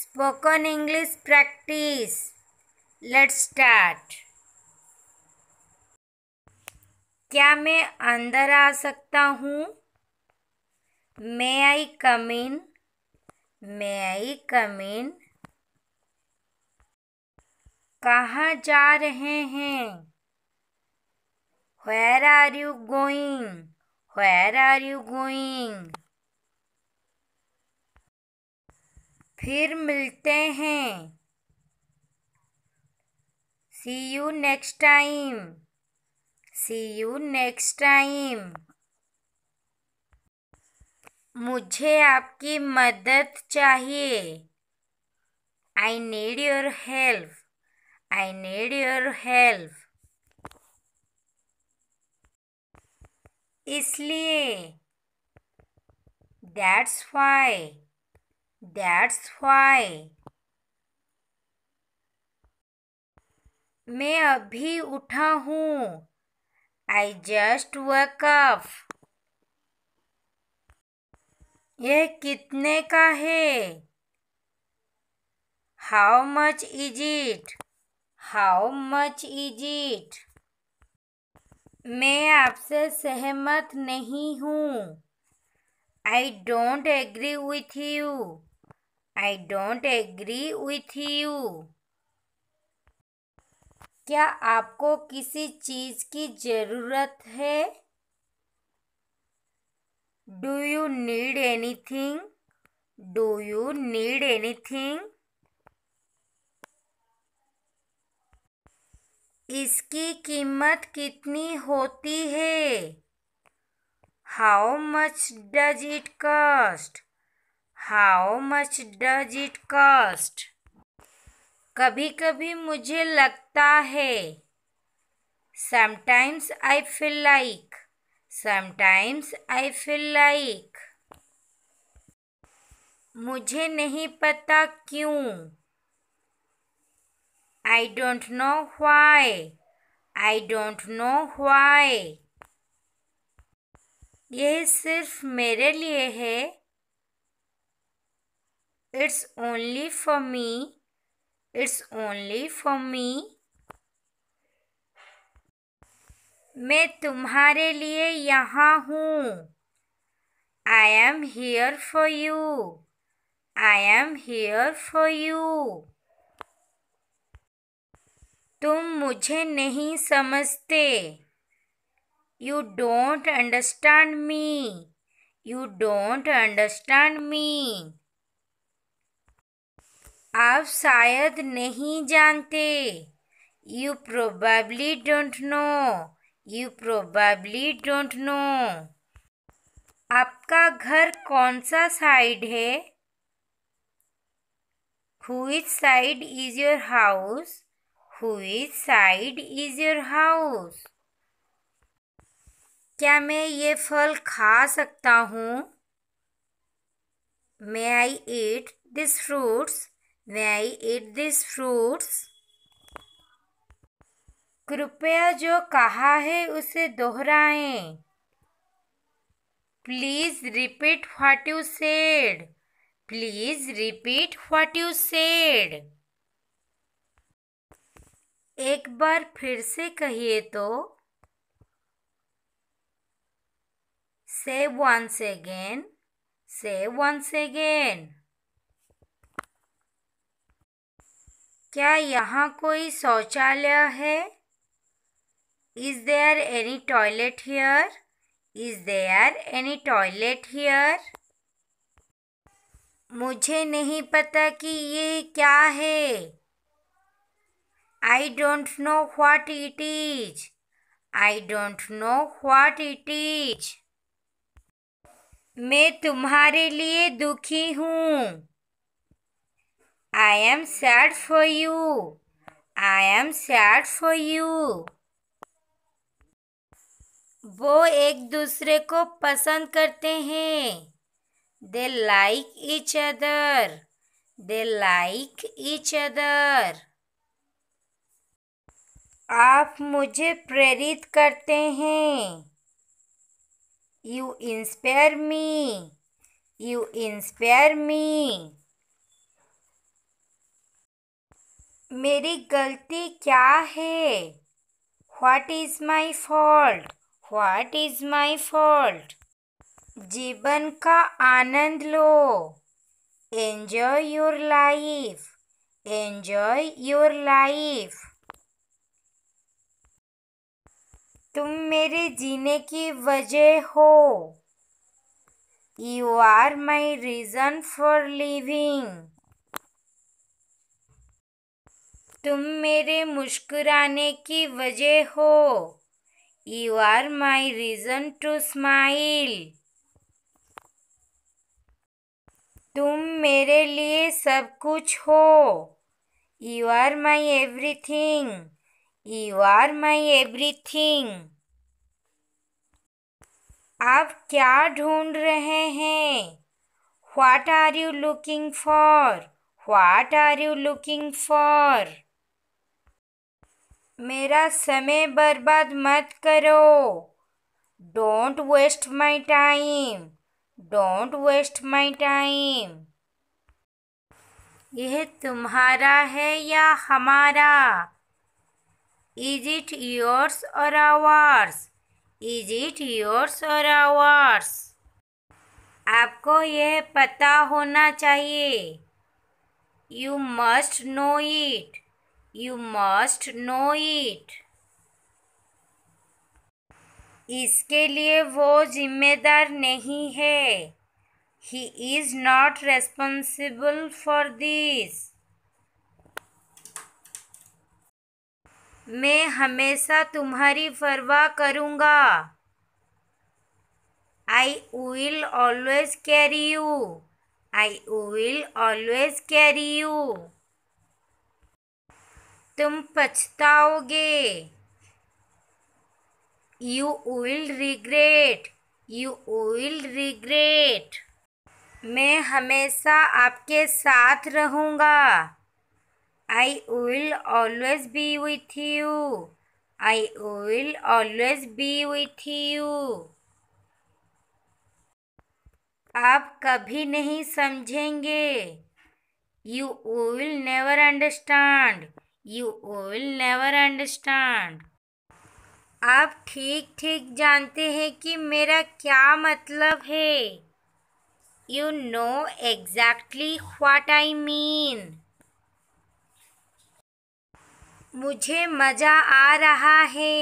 Spoken English practice let start क्या मैं अंदर आ सकता हूँ मे आई कमीन मे आई कमीन कहाँ जा रहे हैं where are you going where are you going फिर मिलते हैं see you next time see you next time मुझे आपकी मदद चाहिए I need your help I need your help इसलिए दैट्स वाई That's वाई मैं अभी उठा हूँ आई जस्ट वर्कअप यह कितने का है how much is it how much is it मैं आपसे सहमत नहीं हूँ I don't agree with you I don't agree with you क्या आपको किसी चीज़ की ज़रूरत है do you need anything do you need anything इसकी कीमत कितनी होती है how much does it cost how much does it cost कभी कभी मुझे लगता है sometimes I feel like sometimes I feel like मुझे नहीं पता क्यों I don't know why I don't know why यह सिर्फ मेरे लिए है it's only for me it's only for me मैं तुम्हारे लिए यहाँ हूँ I am here for you I am here for you तुम मुझे नहीं समझते you don't understand me you don't understand me आप शायद नहीं जानते you probably don't know you probably don't know आपका घर कौन सा साइड है which side is your house which side is your house क्या मैं ये फल खा सकता हूँ may I eat this fruits they eat this fruits कृपया जो कहा है उसे दोहराएं please repeat what you said please repeat what you said एक बार फिर से कहिए तो से वंस अगेन से वंस अगेन क्या यहाँ कोई शौचालय है is there any toilet here is there any toilet hair मुझे नहीं पता कि ये क्या है I don't know what it is I don't know what it is मैं तुम्हारे लिए दुखी हूँ I am sad for you. I am sad for you. वो एक दूसरे को पसंद करते हैं they like each other they like each other आप मुझे प्रेरित करते हैं you inspire me you inspire me मेरी गलती क्या है what is my fault what is my fault जीवन का आनंद लो enjoy your life enjoy your life तुम मेरे जीने की वजह हो you are my reason for living तुम मेरे मुस्कुराने की वजह हो you are my reason to smile तुम मेरे लिए सब कुछ हो you are my everything you are my everything आप क्या ढूंढ रहे हैं what are you looking for what are you looking for मेरा समय बर्बाद मत करो don't waste my time don't waste my time यह तुम्हारा है या हमारा is it yours or ours is it yours or ours आपको यह पता होना चाहिए you must know it You must know it. इसके लिए वो जिम्मेदार नहीं है he is not responsible for this मैं हमेशा तुम्हारी परवाह करूँगा I will always carry you I will always carry you तुम पछताओगे you will regret you will regret मैं हमेशा आपके साथ रहूँगा I will always be with you I will always be with you आप कभी नहीं समझेंगे you will never understand you will never understand आप ठीक ठीक जानते हैं कि मेरा क्या मतलब है you know exactly what I mean मुझे मज़ा आ रहा है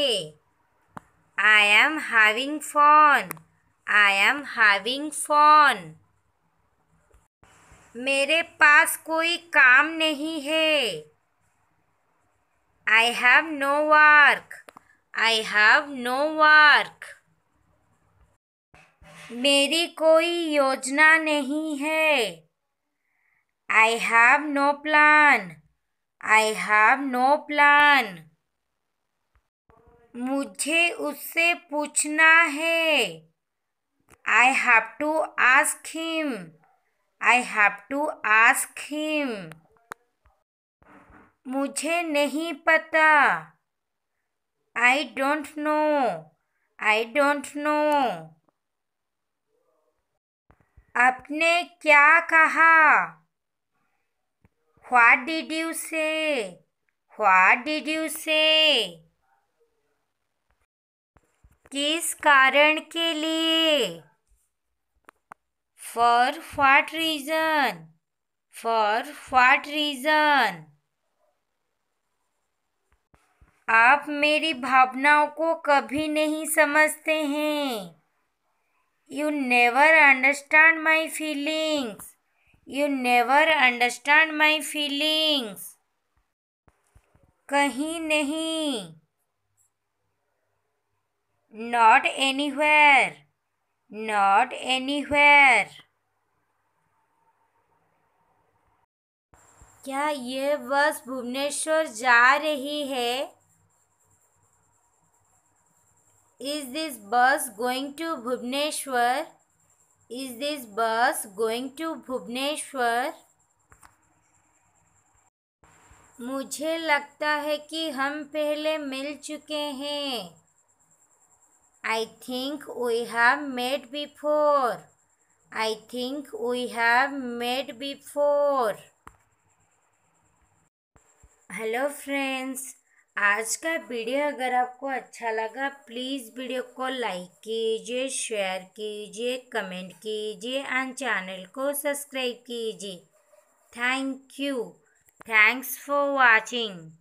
I am having fun I am having fun मेरे पास कोई काम नहीं है I have no work. I have no work. मेरी कोई योजना नहीं है I have no plan. I have no plan. मुझे उससे पूछना है I have to ask him. I have to ask him. मुझे नहीं पता I don't know I don't know आपने क्या कहा what did say what did you say किस कारण के लिए for what reason for what reason आप मेरी भावनाओं को कभी नहीं समझते हैं you never understand my feelings you never understand my feelings कहीं नहीं not anywhere not anywhere क्या ये बस भुवनेश्वर जा रही है is this bus going to Bhubaneswar? Is this bus going to Bhubaneswar? मुझे लगता है कि हम पहले मिल चुके हैं I think we have met before I think we have met before hello friends आज का वीडियो अगर आपको अच्छा लगा प्लीज़ वीडियो को लाइक कीजिए शेयर कीजिए कमेंट कीजिए एंड चैनल को सब्सक्राइब कीजिए thank you thanks for watching